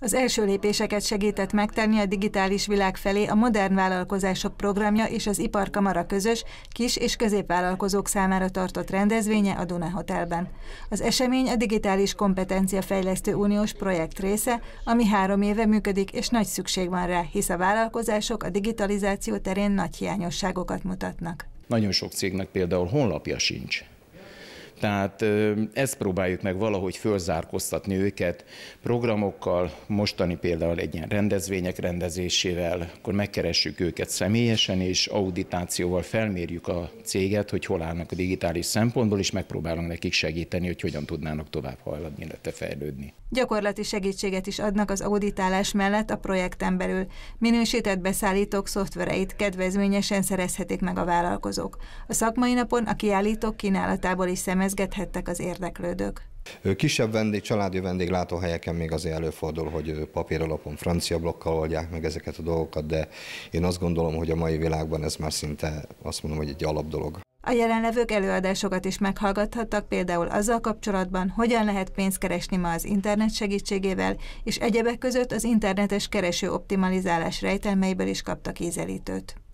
Az első lépéseket segített megtenni a digitális világ felé a Modern Vállalkozások Programja és az Iparkamara közös kis- és középvállalkozók számára tartott rendezvénye a Duna Hotelben. Az esemény a Digitális Kompetencia Fejlesztő Uniós projekt része, ami három éve működik, és nagy szükség van rá, hisz a vállalkozások a digitalizáció terén nagy hiányosságokat mutatnak. Nagyon sok cégnek például honlapja sincs. Tehát ezt próbáljuk meg valahogy fölzárkóztatni őket programokkal, mostani például egy ilyen rendezvények rendezésével, akkor megkeressük őket személyesen, és auditációval felmérjük a céget, hogy hol állnak a digitális szempontból, és megpróbálunk nekik segíteni, hogy hogyan tudnának tovább hajladni, illetve fejlődni. Gyakorlati segítséget is adnak az auditálás mellett a projekten belül. Minősített beszállítók szoftvereit kedvezményesen szerezhetik meg a vállalkozók. A szakmai napon a kiállítók kínálatából is szemezgethettek az érdeklődők. Kisebb vendég, családi vendéglátóhelyeken még azért előfordul, hogy papír alapon francia blokkal oldják meg ezeket a dolgokat, de én azt gondolom, hogy a mai világban ez már szinte azt mondom, hogy egy alap dolog. A jelenlevők előadásokat is meghallgathattak, például azzal kapcsolatban, hogyan lehet pénzt keresni ma az internet segítségével, és egyebek között az internetes kereső optimalizálás rejtelmeiből is kaptak ízelítőt.